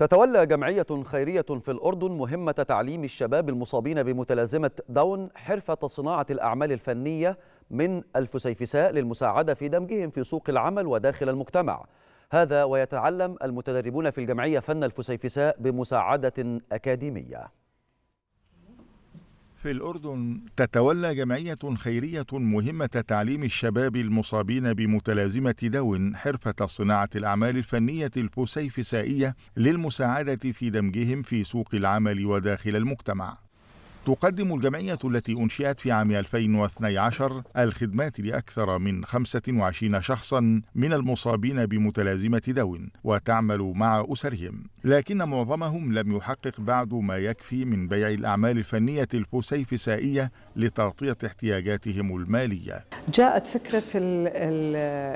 تتولى جمعية خيرية في الأردن مهمة تعليم الشباب المصابين بمتلازمة داون حرفة صناعة الأعمال الفنية من الفسيفساء للمساعدة في دمجهم في سوق العمل وداخل المجتمع هذا ويتعلم المتدربون في الجمعية فن الفسيفساء بمساعدة أكاديمية في الأردن تتولى جمعية خيرية مهمة تعليم الشباب المصابين بمتلازمة دو حرفة صناعة الأعمال الفنية الفسيفسائية للمساعدة في دمجهم في سوق العمل وداخل المجتمع. تقدم الجمعية التي أنشئت في عام 2012 الخدمات لأكثر من 25 شخصا من المصابين بمتلازمة دو وتعمل مع أسرهم لكن معظمهم لم يحقق بعد ما يكفي من بيع الأعمال الفنية الفسيفسائية لتغطية احتياجاتهم المالية جاءت فكرة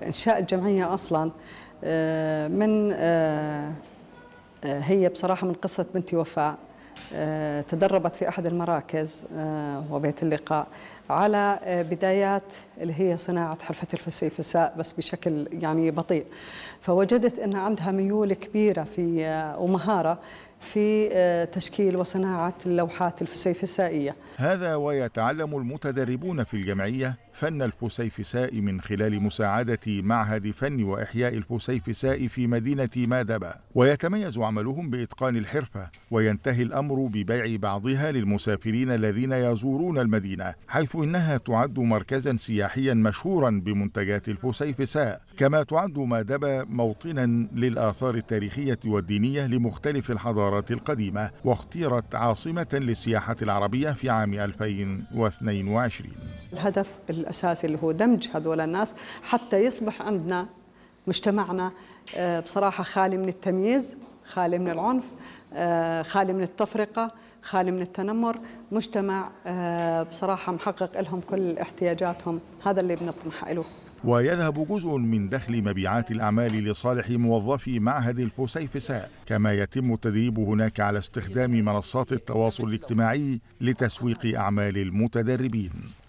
إنشاء الجمعية أصلا آه، من آه، آه، هي بصراحة من قصة بنتي وفاء آه، تدربت في أحد المراكز آه، وبيت اللقاء على آه، بدايات اللي هي صناعة حرفة الفسيفساء بس بشكل يعني بطيء فوجدت أن عندها ميول كبيرة في ومهارة في تشكيل وصناعة اللوحات الفسيفسائية هذا ويتعلم المتدربون في الجمعية فن الفسيفساء من خلال مساعدة معهد فن وإحياء الفسيفساء في مدينة مادبا ويتميز عملهم بإتقان الحرفة وينتهي الأمر ببيع بعضها للمسافرين الذين يزورون المدينة حيث إنها تعد مركزا سياحيا مشهورا بمنتجات الفسيفساء كما تعد مادبا موطنا للآثار التاريخية والدينية لمختلف الحضارات القديمة واختيرت عاصمة للسياحة العربية في عام 2022 الهدف الاساسي اللي هو دمج هذول الناس حتى يصبح عندنا مجتمعنا آه، بصراحه خالي من التمييز خالي من العنف آه، خالي من التفرقه خالي من التنمر مجتمع آه، بصراحه محقق لهم كل احتياجاتهم هذا اللي بنطمح له ويذهب جزء من دخل مبيعات الأعمال لصالح موظفي معهد الفسيفساء كما يتم التدريب هناك على استخدام منصات التواصل الاجتماعي لتسويق أعمال المتدربين